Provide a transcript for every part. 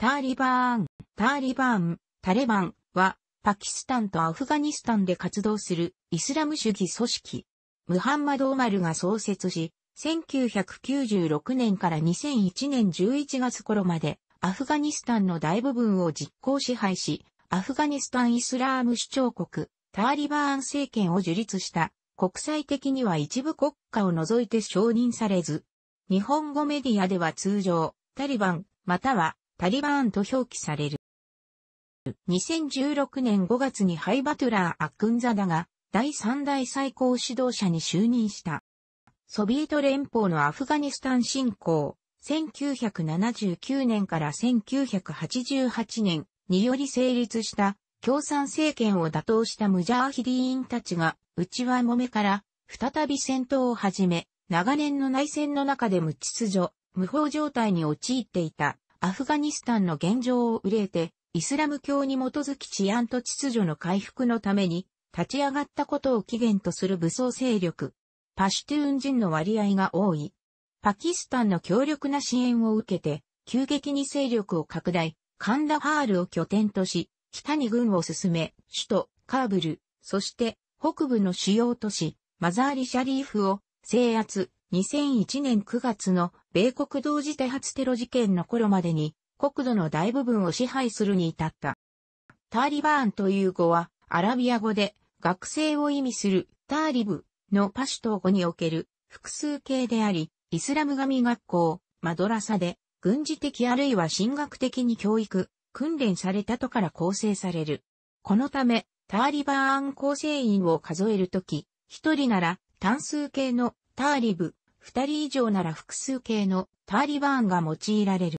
ターリバーン、ターリバーン、タレバンは、パキスタンとアフガニスタンで活動するイスラム主義組織。ムハンマド・オマルが創設し、1996年から2001年11月頃まで、アフガニスタンの大部分を実行支配し、アフガニスタン・イスラーム首長国、ターリバーン政権を樹立した。国際的には一部国家を除いて承認されず、日本語メディアでは通常、タリバン、またはタリバーンと表記される。2016年5月にハイバトラー・アックンザダが第3代最高指導者に就任した。ソビエト連邦のアフガニスタン侵攻、1979年から1988年により成立した共産政権を打倒したムジャーヒディーンたちが、内輪もめから再び戦闘を始め、長年の内戦の中で無秩序、無法状態に陥っていた。アフガニスタンの現状を憂えて、イスラム教に基づき治安と秩序の回復のために、立ち上がったことを起源とする武装勢力、パシュトゥーン人の割合が多い。パキスタンの強力な支援を受けて、急激に勢力を拡大、カンダハールを拠点とし、北に軍を進め、首都、カーブル、そして北部の主要都市、マザーリ・シャリーフを制圧、2001年9月の米国同時多発テロ事件の頃までに、国土の大部分を支配するに至った。ターリバーンという語は、アラビア語で、学生を意味する、ターリブのパシュト語における複数形であり、イスラム神学校、マドラサで、軍事的あるいは神学的に教育、訓練されたとから構成される。このため、ターリバーン構成員を数えるとき、一人なら単数形のターリブ二人以上なら複数形のターリバーンが用いられる。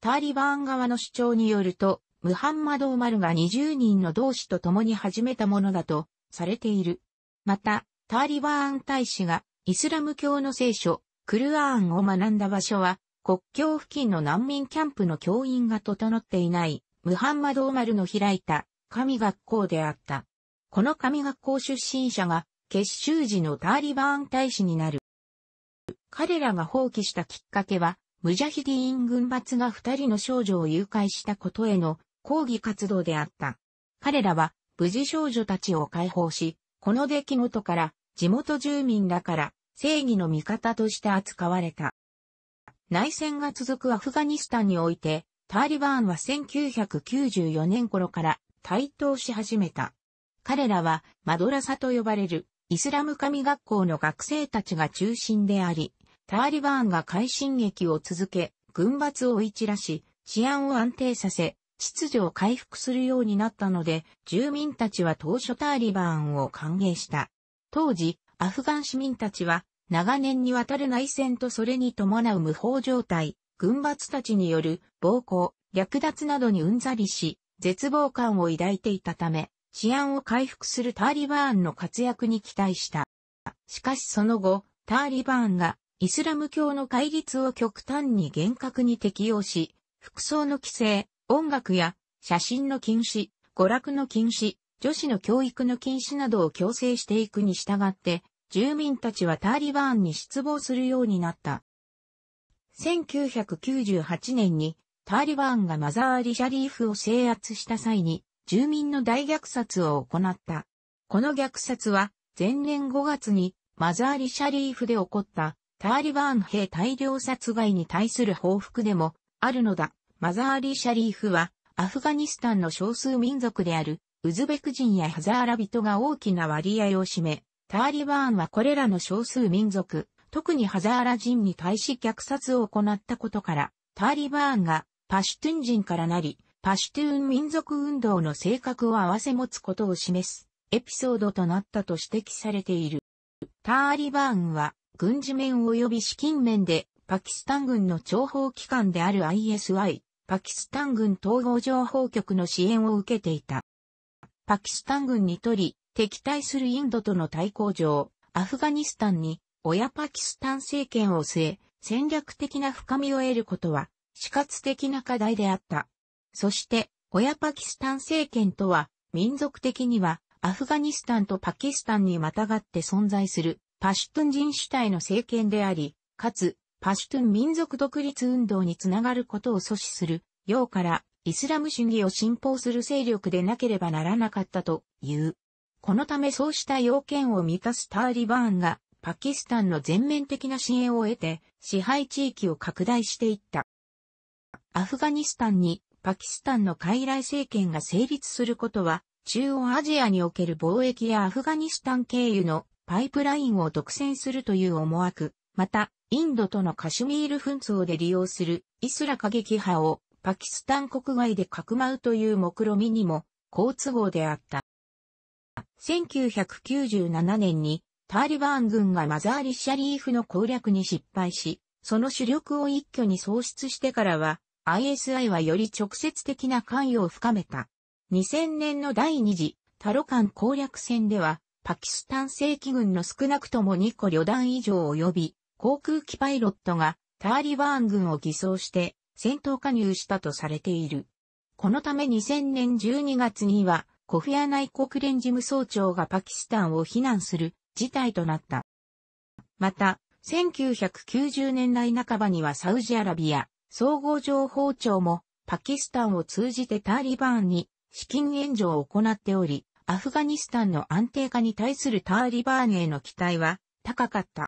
ターリバーン側の主張によると、ムハンマド・オマルが20人の同志と共に始めたものだとされている。また、ターリバーン大使がイスラム教の聖書、クルアーンを学んだ場所は、国境付近の難民キャンプの教員が整っていない、ムハンマド・オマルの開いた神学校であった。この神学校出身者が、結集時のターリバーン大使になる。彼らが放棄したきっかけは、ムジャヒディーン軍閥が二人の少女を誘拐したことへの抗議活動であった。彼らは無事少女たちを解放し、この出来事から地元住民らから正義の味方として扱われた。内戦が続くアフガニスタンにおいて、タリバーンは1994年頃から台頭し始めた。彼らはマドラサと呼ばれるイスラム神学校の学生たちが中心であり、タリバーンが快進撃を続け、軍閥を追い散らし、治安を安定させ、秩序を回復するようになったので、住民たちは当初タリバーンを歓迎した。当時、アフガン市民たちは、長年にわたる内戦とそれに伴う無法状態、軍閥たちによる暴行、略奪などにうんざりし、絶望感を抱いていたため、治安を回復するタリバーンの活躍に期待した。しかしその後、タリバーンがイスラム教の戒律を極端に厳格に適用し、服装の規制、音楽や写真の禁止、娯楽の禁止、女子の教育の禁止などを強制していくに従って、住民たちはターリバーンに失望するようになった。1998年にターリバーンがマザー・リ・シャリーフを制圧した際に、住民の大虐殺を行った。この虐殺は、前年5月にマザー・リ・シャリーフで起こったターリバーン兵大量殺害に対する報復でもあるのだ。マザーリー・シャリーフは、アフガニスタンの少数民族である、ウズベク人やハザーラ人が大きな割合を占め、ターリバーンはこれらの少数民族、特にハザーラ人に対し虐殺を行ったことから、ターリバーンがパシュトゥン人からなり、パシュトゥーン民族運動の性格を合わせ持つことを示すエピソードとなったと指摘されている。ターリバーンは軍事面及び資金面で、パキスタン軍の諜報機関である ISY、パキスタン軍統合情報局の支援を受けていた。パキスタン軍にとり、敵対するインドとの対抗上、アフガニスタンに親パキスタン政権を据え、戦略的な深みを得ることは死活的な課題であった。そして、親パキスタン政権とは、民族的にはアフガニスタンとパキスタンにまたがって存在するパシュトゥン人主体の政権であり、かつ、パシュトゥン民族独立運動につながることを阻止する、ようからイスラム主義を信奉する勢力でなければならなかったという。このためそうした要件を満たすターリバーンがパキスタンの全面的な支援を得て支配地域を拡大していった。アフガニスタンにパキスタンの傀儡政権が成立することは中央アジアにおける貿易やアフガニスタン経由のパイプラインを独占するという思惑、また、インドとのカシュミール紛争で利用するイスラ過激派をパキスタン国外でかくまうという目論みにも好都合であった。1997年にタリバン軍がマザーリ・シャリーフの攻略に失敗し、その主力を一挙に喪失してからは、ISI はより直接的な関与を深めた。2000年の第二次タロカン攻略戦では、パキスタン正規軍の少なくとも2個旅団以上及び、航空機パイロットがターリバーン軍を偽装して戦闘加入したとされている。このため2000年12月には、コフィア内国連事務総長がパキスタンを非難する事態となった。また、1990年代半ばにはサウジアラビア総合情報庁もパキスタンを通じてターリバーンに資金援助を行っており、アフガニスタンの安定化に対するタリバーンへの期待は高かった。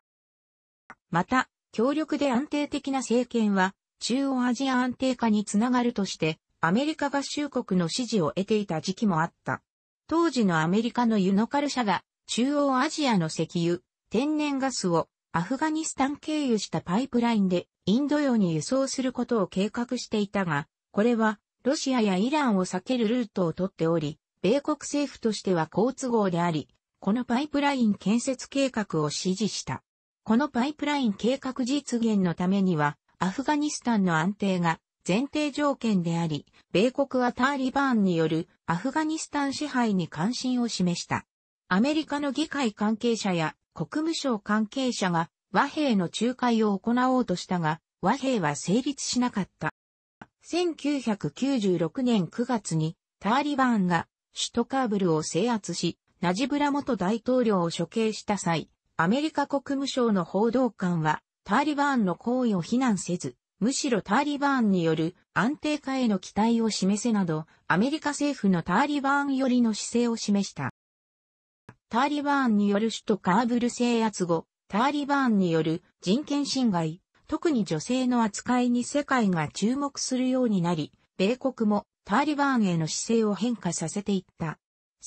また、強力で安定的な政権は中央アジア安定化につながるとして、アメリカ合衆国の支持を得ていた時期もあった。当時のアメリカのユノカル社が中央アジアの石油、天然ガスをアフガニスタン経由したパイプラインでインド洋に輸送することを計画していたが、これはロシアやイランを避けるルートをとっており、米国政府としては好都合であり、このパイプライン建設計画を支持した。このパイプライン計画実現のためには、アフガニスタンの安定が前提条件であり、米国はタリバーンによるアフガニスタン支配に関心を示した。アメリカの議会関係者や国務省関係者が和平の仲介を行おうとしたが、和平は成立しなかった。1996年9月にタリバーンが首都カーブルを制圧し、ナジブラ元大統領を処刑した際、アメリカ国務省の報道官は、タリバーンの行為を非難せず、むしろタリバーンによる安定化への期待を示せなど、アメリカ政府のタリバーン寄りの姿勢を示した。タリバーンによる首都カーブル制圧後、タリバーンによる人権侵害、特に女性の扱いに世界が注目するようになり、米国もタリバーンへの姿勢を変化させていった。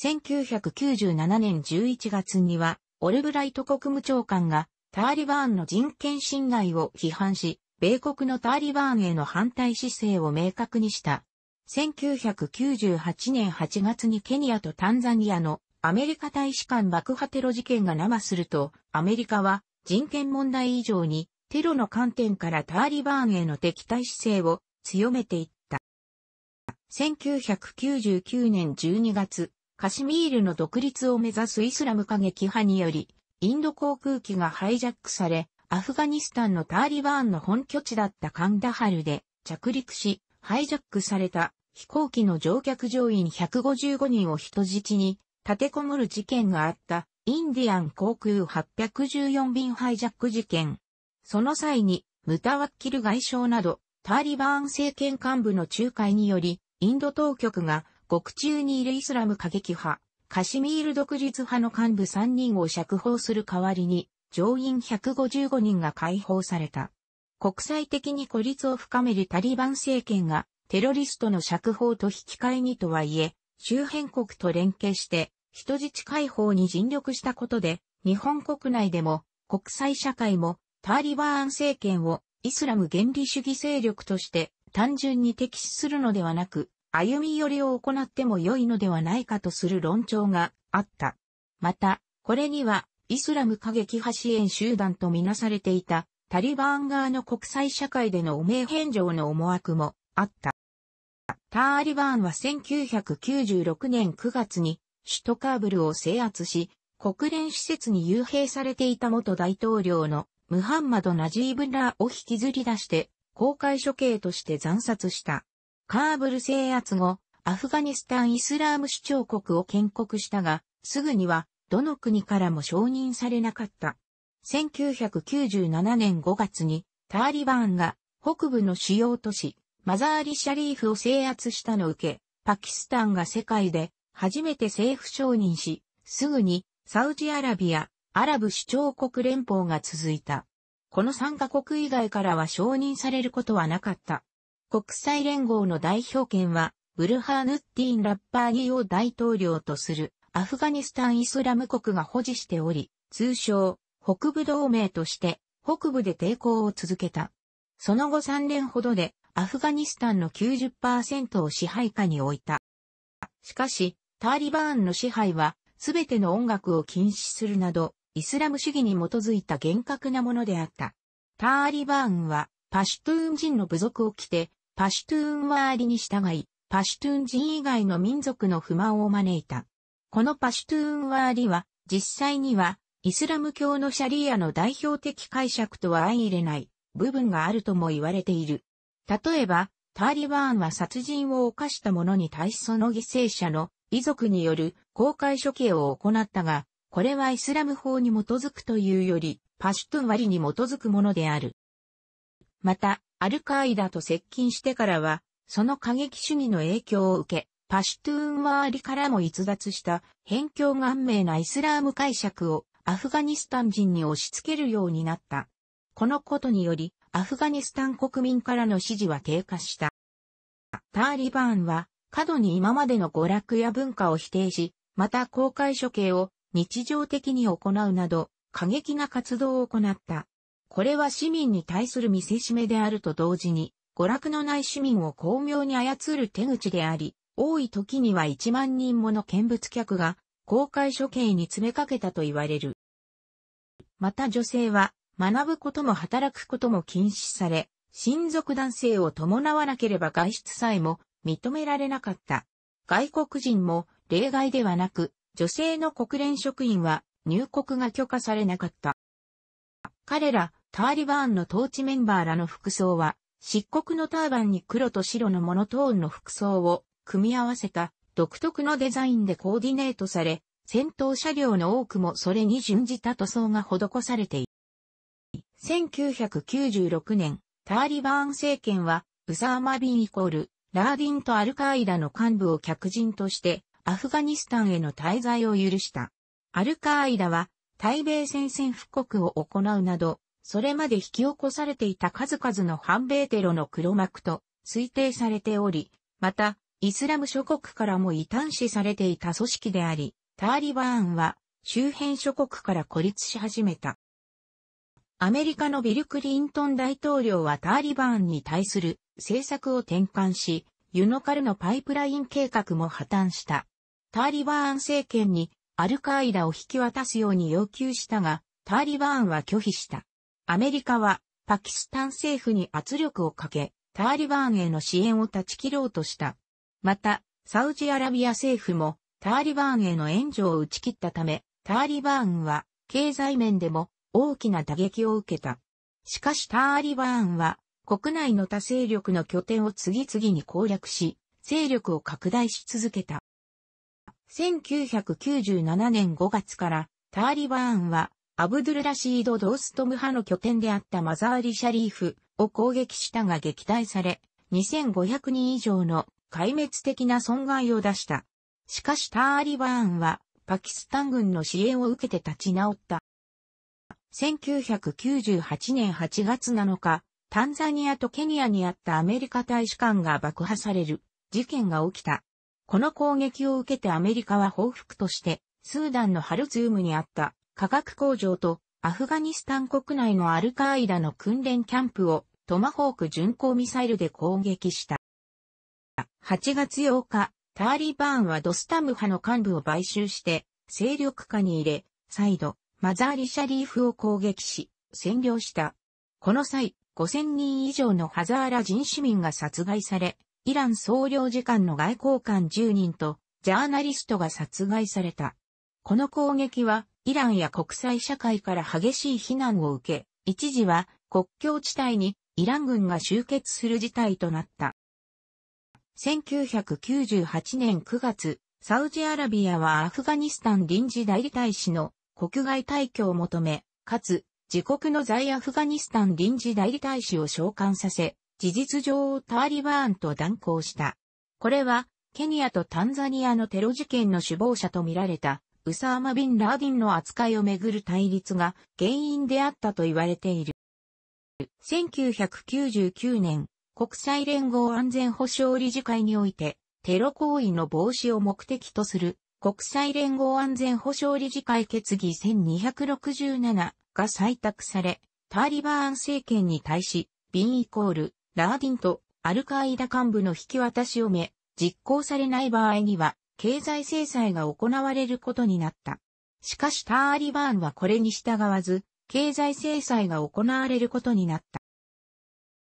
1997年11月には、オルブライト国務長官がタリバーンの人権侵害を批判し、米国のタリバーンへの反対姿勢を明確にした。1998年8月にケニアとタンザニアのアメリカ大使館爆破テロ事件が生すると、アメリカは人権問題以上にテロの観点からタリバーンへの敵対姿勢を強めていっ1999年12月、カシミールの独立を目指すイスラム過激派により、インド航空機がハイジャックされ、アフガニスタンのターリバーンの本拠地だったカンダハルで着陸し、ハイジャックされた飛行機の乗客乗員155人を人質に立てこもる事件があったインディアン航空814便ハイジャック事件。その際にムタワッキル外相などターリバーン政権幹部の仲介によりインド当局が獄中にいるイスラム過激派、カシミール独立派の幹部3人を釈放する代わりに、上院155人が解放された。国際的に孤立を深めるタリバン政権が、テロリストの釈放と引き換えにとはいえ、周辺国と連携して、人質解放に尽力したことで、日本国内でも、国際社会も、タリバーン政権をイスラム原理主義勢力として単純に敵視するのではなく、歩み寄りを行っても良いのではないかとする論調があった。また、これには、イスラム過激派支援集団とみなされていた、タリバン側の国際社会での汚名返上の思惑もあった。ターリバンは1996年9月に首都カーブルを制圧し、国連施設に幽閉されていた元大統領のムハンマド・ナジーブ・ラーを引きずり出して公開処刑として惨殺した。カーブル制圧後、アフガニスタンイスラーム主張国を建国したが、すぐにはどの国からも承認されなかった。1997年5月にタリバンが北部の主要都市マザーリ・シャリーフを制圧したのを受け、パキスタンが世界で初めて政府承認し、すぐにサウジアラビア、アラブ首長国連邦が続いた。この3カ国以外からは承認されることはなかった。国際連合の代表権は、ブルハーヌッディン・ラッパーギを大統領とする、アフガニスタンイスラム国が保持しており、通称、北部同盟として、北部で抵抗を続けた。その後3年ほどで、アフガニスタンの90%を支配下に置いた。しかし、ターリバーンの支配は、すべての音楽を禁止するなど、イスラム主義に基づいた厳格なものであった。ターリバーンは、パシュトゥーン人の部族を着て、パシュトゥーンワーリに従い、パシュトゥーン人以外の民族の不満を招いた。このパシュトゥーンワーリは、実際には、イスラム教のシャリアの代表的解釈とは相入れない部分があるとも言われている。例えば、ターリバーンは殺人を犯した者に対しその犠牲者の遺族による公開処刑を行ったが、これはイスラム法に基づくというより、パシュトゥン割に基づくものである。また、アルカイダと接近してからは、その過激主義の影響を受け、パシュトゥーン周りからも逸脱した辺境顔面なイスラーム解釈をアフガニスタン人に押し付けるようになった。このことにより、アフガニスタン国民からの支持は低下した。ターリバーンは、過度に今までの娯楽や文化を否定し、また公開処刑を日常的に行うなど、過激な活動を行った。これは市民に対する見せしめであると同時に、娯楽のない市民を巧妙に操る手口であり、多い時には1万人もの見物客が公開処刑に詰めかけたと言われる。また女性は学ぶことも働くことも禁止され、親族男性を伴わなければ外出さえも認められなかった。外国人も例外ではなく、女性の国連職員は入国が許可されなかった。彼ら、ターリバーンの統治メンバーらの服装は、漆黒のターバンに黒と白のモノトーンの服装を組み合わせた独特のデザインでコーディネートされ、戦闘車両の多くもそれに準じた塗装が施されている。1996年、ターリバーン政権は、ウサーマビンイコール、ラーディンとアルカイダの幹部を客人として、アフガニスタンへの滞在を許した。アルカイダは、対米戦線布告を行うなど、それまで引き起こされていた数々の反米テロの黒幕と推定されており、また、イスラム諸国からも異端視されていた組織であり、ターリバーンは周辺諸国から孤立し始めた。アメリカのビル・クリントン大統領はターリバーンに対する政策を転換し、ユノカルのパイプライン計画も破綻した。ターリバーン政権にアルカイダを引き渡すように要求したが、タリバーンは拒否した。アメリカは、パキスタン政府に圧力をかけ、タリバーンへの支援を断ち切ろうとした。また、サウジアラビア政府も、タリバーンへの援助を打ち切ったため、タリバーンは、経済面でも大きな打撃を受けた。しかしターリバーンは、国内の他勢力の拠点を次々に攻略し、勢力を拡大し続けた。1997年5月からターリバーンはアブドゥルラシード・ドーストム派の拠点であったマザーリ・シャリーフを攻撃したが撃退され、2500人以上の壊滅的な損害を出した。しかしターリバーンはパキスタン軍の支援を受けて立ち直った。1998年8月7日、タンザニアとケニアにあったアメリカ大使館が爆破される事件が起きた。この攻撃を受けてアメリカは報復として、スーダンのハルツームにあった化学工場とアフガニスタン国内のアルカーイダの訓練キャンプをトマホーク巡航ミサイルで攻撃した。8月8日、ターリバーンはドスタム派の幹部を買収して、勢力下に入れ、再度、マザーリ・シャリーフを攻撃し、占領した。この際、5000人以上のハザーラ人市民が殺害され、イラン総領事館の外交官10人とジャーナリストが殺害された。この攻撃はイランや国際社会から激しい非難を受け、一時は国境地帯にイラン軍が集結する事態となった。1998年9月、サウジアラビアはアフガニスタン臨時代理大使の国外退去を求め、かつ自国の在アフガニスタン臨時代理大使を召喚させ、事実上ターリバーンと断交した。これは、ケニアとタンザニアのテロ事件の首謀者とみられた、ウサーマ・ビン・ラーディンの扱いをめぐる対立が原因であったと言われている。1999年、国際連合安全保障理事会において、テロ行為の防止を目的とする国際連合安全保障理事会決議1267が採択され、ターリバーン政権に対し、ビンイコールラーディンとアルカイダ幹部の引き渡しをめ、実行されない場合には、経済制裁が行われることになった。しかしターリバーンはこれに従わず、経済制裁が行われることになっ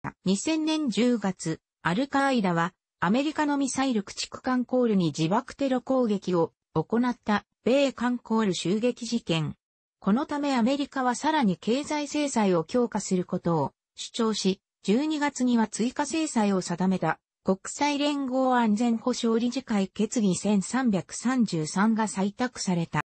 た。2000年10月、アルカイダは、アメリカのミサイル駆逐艦コールに自爆テロ攻撃を行った米艦コール襲撃事件。このためアメリカはさらに経済制裁を強化することを主張し、12月には追加制裁を定めた国際連合安全保障理事会決議1333が採択された。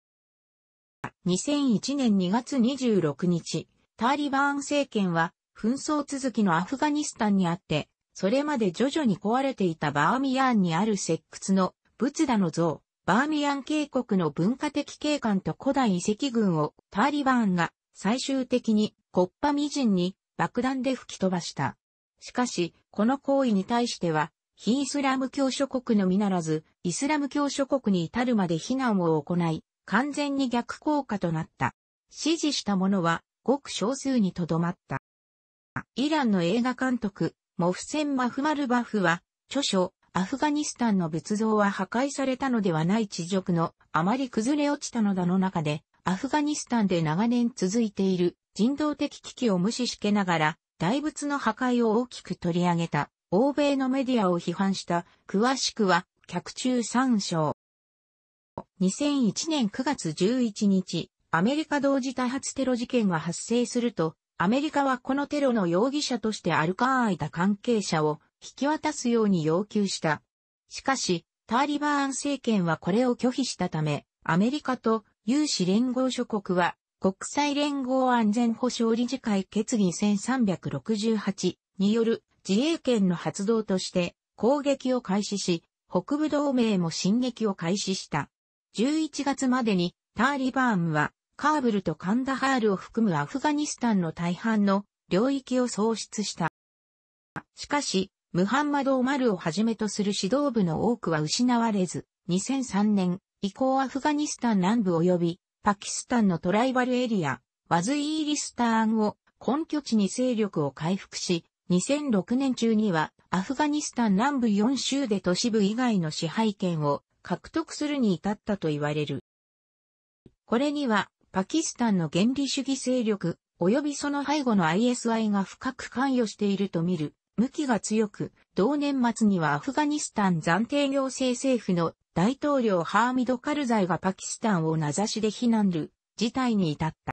2001年2月26日、タリバーン政権は紛争続きのアフガニスタンにあって、それまで徐々に壊れていたバーミヤンにある石窟の仏陀の像、バーミヤン渓谷の文化的景観と古代遺跡群をタリバーンが最終的にコッパミジンに爆弾で吹き飛ばした。しかし、この行為に対しては、非イスラム教諸国のみならず、イスラム教諸国に至るまで非難を行い、完全に逆効果となった。支持した者は、ごく少数にとどまった。イランの映画監督、モフセン・マフマルバフは、著書、アフガニスタンの仏像は破壊されたのではない地獄のあまり崩れ落ちたのだの中で、アフガニスタンで長年続いている人道的危機を無視しけながら、大仏の破壊を大きく取り上げた、欧米のメディアを批判した、詳しくは、客中参照。2001年9月11日、アメリカ同時多発テロ事件が発生すると、アメリカはこのテロの容疑者としてアルカーイダ関係者を引き渡すように要求した。しかし、タリバーン政権はこれを拒否したため、アメリカと有志連合諸国は国際連合安全保障理事会決議1368による自衛権の発動として攻撃を開始し、北部同盟も進撃を開始した。11月までにタリバーンはカーブルとカンダハールを含むアフガニスタンの大半の領域を創出した。しかし、ムハンマド・オマルをはじめとする指導部の多くは失われず、2003年以降アフガニスタン南部及びパキスタンのトライバルエリア、ワズイーリスターンを根拠地に勢力を回復し、2006年中にはアフガニスタン南部4州で都市部以外の支配権を獲得するに至ったと言われる。これにはパキスタンの原理主義勢力及びその背後の ISI が深く関与していると見る向きが強く、同年末にはアフガニスタン暫定行政政府の大統領ハーミド・カルザイがパキスタンを名指しで非難る事態に至った。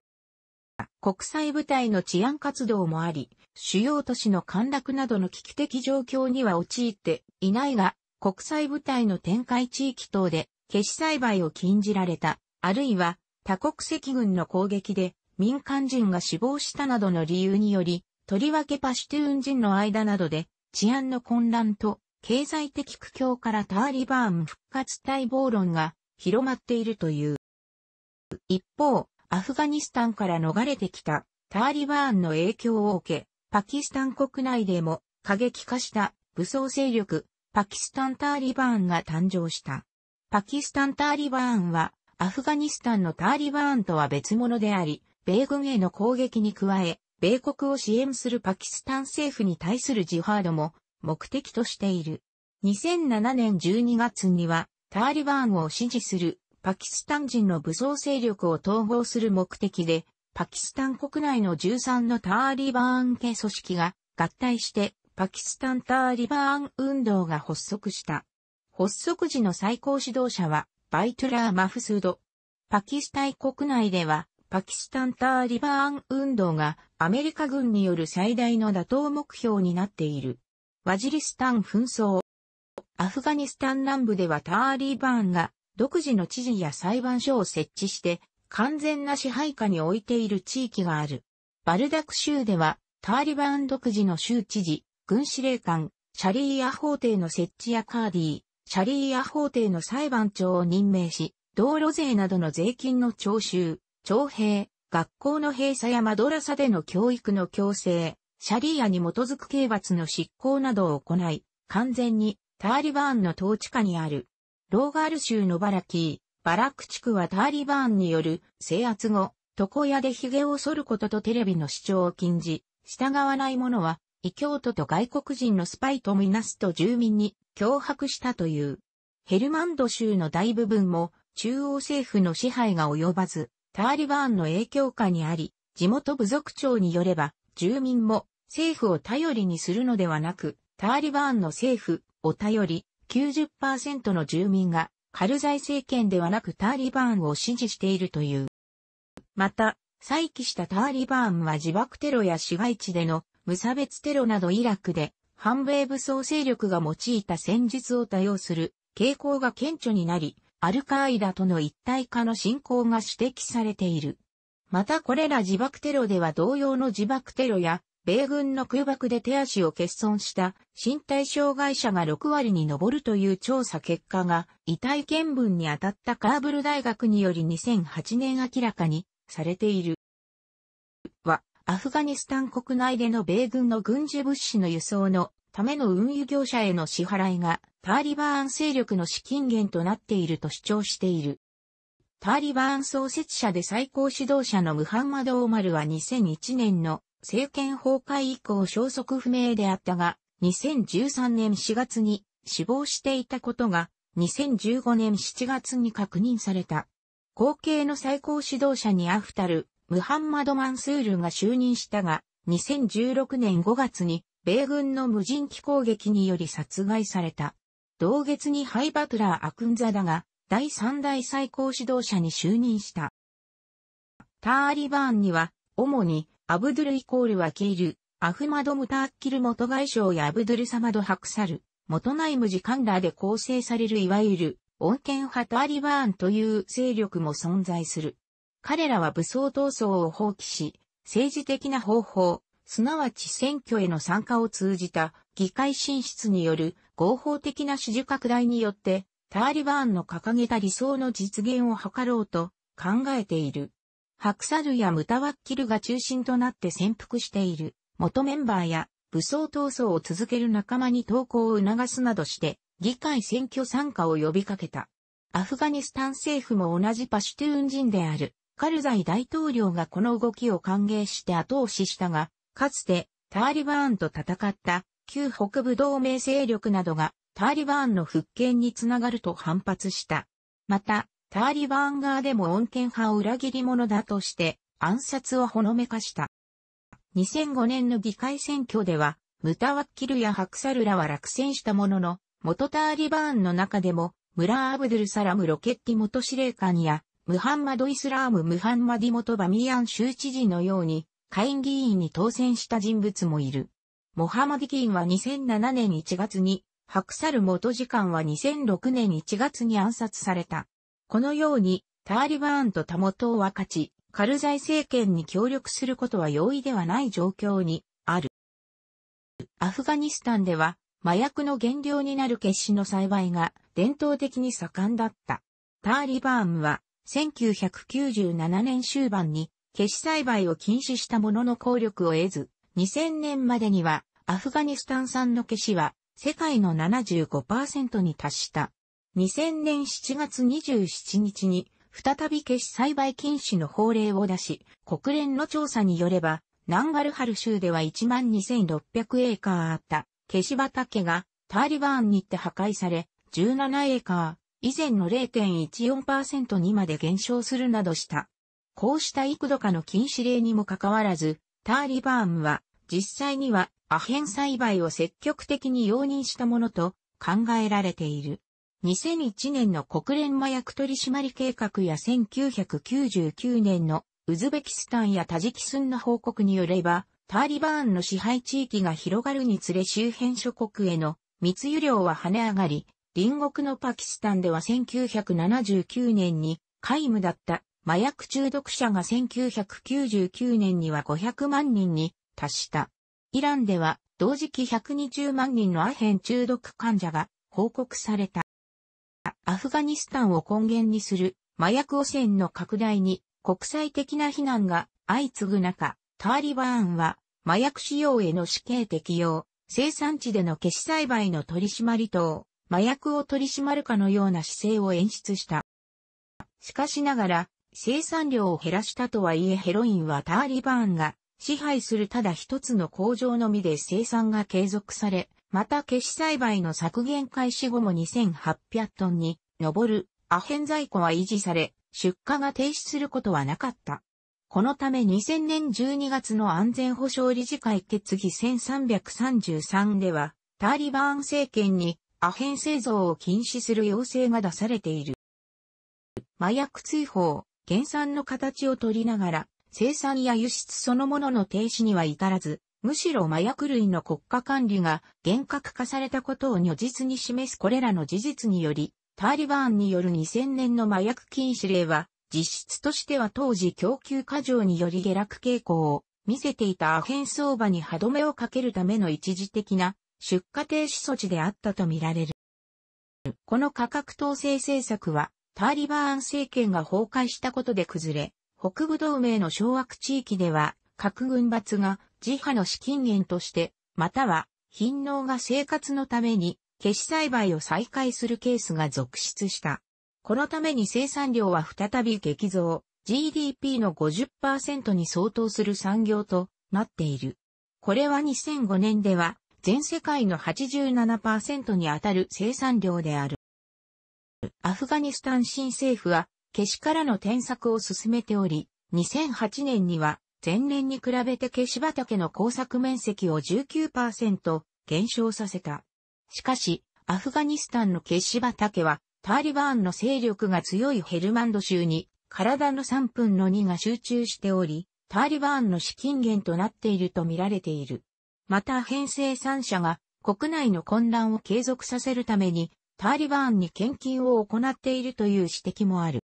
国際部隊の治安活動もあり、主要都市の陥落などの危機的状況には陥っていないが、国際部隊の展開地域等で、決死栽培を禁じられた、あるいは、多国籍軍の攻撃で民間人が死亡したなどの理由により、とりわけパシュトゥーン人の間などで、治安の混乱と、経済的苦境からターリバーン復活待望論が広まっているという。一方、アフガニスタンから逃れてきたターリバーンの影響を受け、パキスタン国内でも過激化した武装勢力、パキスタンターリバーンが誕生した。パキスタンターリバーンは、アフガニスタンのターリバーンとは別物であり、米軍への攻撃に加え、米国を支援するパキスタン政府に対するジハードも目的としている。2007年12月にはタリバーンを支持するパキスタン人の武装勢力を統合する目的で、パキスタン国内の13のタリバーン系組織が合体してパキスタンタリバーン運動が発足した。発足時の最高指導者はバイトラー・マフスード。パキスタン国内ではパキスタンターリバーン運動がアメリカ軍による最大の打倒目標になっている。ワジリスタン紛争。アフガニスタン南部ではターリバーンが独自の知事や裁判所を設置して完全な支配下に置いている地域がある。バルダク州ではターリバーン独自の州知事、軍司令官、シャリーア法廷の設置やカーディー、シャリーア法廷の裁判長を任命し、道路税などの税金の徴収、徴兵、学校の閉鎖やマドラサでの教育の強制、シャリーアに基づく刑罰の執行などを行い、完全にターリバーンの統治下にある。ローガール州のバラキー、バラック地区はターリバーンによる制圧後、床屋で髭を剃ることとテレビの視聴を禁じ、従わない者は、異教徒と外国人のスパイとみなすと住民に脅迫したという。ヘルマンド州の大部分も中央政府の支配が及ばず、ターリバーンの影響下にあり、地元部族長によれば、住民も政府を頼りにするのではなく、ターリバーンの政府を頼り、90%の住民がカルザイ政権ではなくターリバーンを支持しているという。また、再起したターリバーンは自爆テロや市街地での無差別テロなどイラクで反米武装勢力が用いた戦術を多用する傾向が顕著になり、アルカーイダとの一体化の進行が指摘されている。またこれら自爆テロでは同様の自爆テロや、米軍の空爆で手足を欠損した身体障害者が6割に上るという調査結果が、遺体見分に当たったカーブル大学により2008年明らかにされている。は、アフガニスタン国内での米軍の軍事物資の輸送のための運輸業者への支払いがターリバーン勢力の資金源となっていると主張している。ターリバーン創設者で最高指導者のムハンマド・オーマルは2001年の政権崩壊以降消息不明であったが、2013年4月に死亡していたことが2015年7月に確認された。後継の最高指導者にアフタル、ムハンマド・マンスールが就任したが、2016年5月に米軍の無人機攻撃により殺害された。同月にハイバトラー・アクンザダが第三代最高指導者に就任した。ターリバーンには、主にアブドゥル・イコール・ワキール、アフマド・ムタッキル元外相やアブドゥル・サマド・ハクサル、元内無事カンラーで構成されるいわゆる、穏健派ターリバーンという勢力も存在する。彼らは武装闘争を放棄し、政治的な方法、すなわち選挙への参加を通じた議会進出による合法的な支持拡大によって、タリバーンの掲げた理想の実現を図ろうと考えている。ハクサルやムタワッキルが中心となって潜伏している元メンバーや武装闘争を続ける仲間に投稿を促すなどして議会選挙参加を呼びかけた。アフガニスタン政府も同じパシュトゥーン人であるカルザイ大統領がこの動きを歓迎して後押ししたが、かつてタリバーンと戦った旧北部同盟勢力などがタリバーンの復権につながると反発した。また、タリバーン側でも穏健派を裏切り者だとして暗殺をほのめかした。2005年の議会選挙では、ムタワッキルやハクサルらは落選したものの、元タリバーンの中でも、ムラー・アブドゥル・サラム・ロケッティ元司令官や、ムハンマド・イスラーム・ムハンマディ元バミヤン州知事のように、下院議員に当選した人物もいる。モハマディ議員は2007年1月に、白猿元次官は2006年1月に暗殺された。このように、ターリバーンとタモを分かち、カルザイ政権に協力することは容易ではない状況にある。アフガニスタンでは、麻薬の原料になる決死の栽培が伝統的に盛んだった。ターリバーンは1997年終盤に消し栽培を禁止したものの効力を得ず、2000年までにはアフガニスタン産の消しは世界の75%に達した。2000年7月27日に再び消し栽培禁止の法令を出し、国連の調査によれば、ナンガルハル州では12,600エーカーあった消し畑がタリバーンにって破壊され、17エーカー、以前の0.14%にまで減少するなどした。こうした幾度かの禁止令にもかかわらず、ターリバーンは実際にはアヘン栽培を積極的に容認したものと考えられている。2001年の国連麻薬取締計画や1999年のウズベキスタンやタジキスンの報告によれば、ターリバーンの支配地域が広がるにつれ周辺諸国への密輸量は跳ね上がり、隣国のパキスタンでは1979年に皆無だった麻薬中毒者が1999年には500万人に達した。イランでは同時期120万人のアヘン中毒患者が報告された。アフガニスタンを根源にする麻薬汚染の拡大に国際的な非難が相次ぐ中、タリバーンは麻薬使用への死刑適用、生産地での消し栽培の取り締まり等、麻薬を取り締まるかのような姿勢を演出した。しかしながら、生産量を減らしたとはいえヘロインはターリバーンが支配するただ一つの工場のみで生産が継続され、また消し栽培の削減開始後も2800トンに上るアヘン在庫は維持され、出荷が停止することはなかった。このため2000年12月の安全保障理事会決議1333では、ターリバーン政権にアヘン製造を禁止する要請が出されている。麻薬追放、原産の形をとりながら、生産や輸出そのものの停止には至らず、むしろ麻薬類の国家管理が厳格化されたことを如実に示すこれらの事実により、ターリバーンによる2000年の麻薬禁止令は、実質としては当時供給過剰により下落傾向を見せていたアヘン相場に歯止めをかけるための一時的な出荷停止措置であったとみられる。この価格統制政策はターリバーン政権が崩壊したことで崩れ、北部同盟の掌握地域では、核軍閥が自派の資金源として、または、貧農が生活のために、消し栽培を再開するケースが続出した。このために生産量は再び激増、GDP の50%に相当する産業となっている。これは2005年では、全世界の87%にあたる生産量である。アフガニスタン新政府は、けしからの転作を進めており、2008年には、前年に比べて消し畑の工作面積を19%減少させた。しかし、アフガニスタンの消し畑は、タリバーンの勢力が強いヘルマンド州に、体の3分の2が集中しており、タリバーンの資金源となっていると見られている。また、編成3社が国内の混乱を継続させるために、タリバーンに献金を行っているという指摘もある。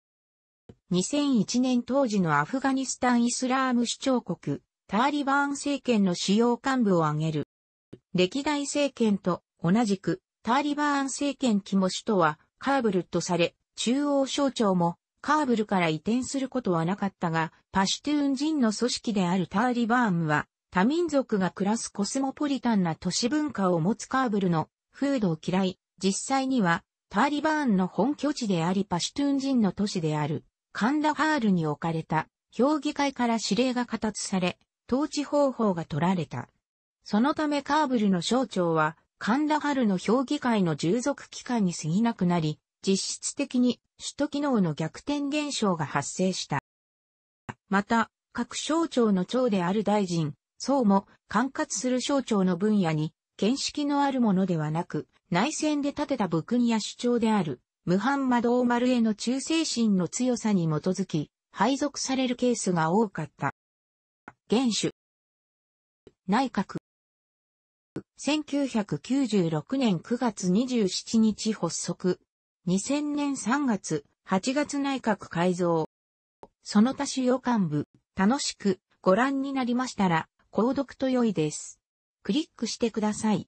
2001年当時のアフガニスタンイスラーム首長国、タリバーン政権の主要幹部を挙げる。歴代政権と同じくタリバーン政権期も首都はカーブルとされ、中央省庁もカーブルから移転することはなかったが、パシュトゥーン人の組織であるタリバーンは、多民族が暮らすコスモポリタンな都市文化を持つカーブルの風土を嫌い、実際にはターリバーンの本拠地でありパシュトゥン人の都市であるカンダハールに置かれた評議会から指令が形され、統治方法が取られた。そのためカーブルの省庁はカンダハルの評議会の従属機関に過ぎなくなり、実質的に首都機能の逆転現象が発生した。また、各省庁の長である大臣、総も管轄する省庁の分野に見識のあるものではなく、内戦で建てた武君や主張である、ムハンマド・オーマルへの忠誠心の強さに基づき、配属されるケースが多かった。元首内閣1996年9月27日発足。2000年3月、8月内閣改造。その他主要幹部、楽しくご覧になりましたら、購読と良いです。クリックしてください。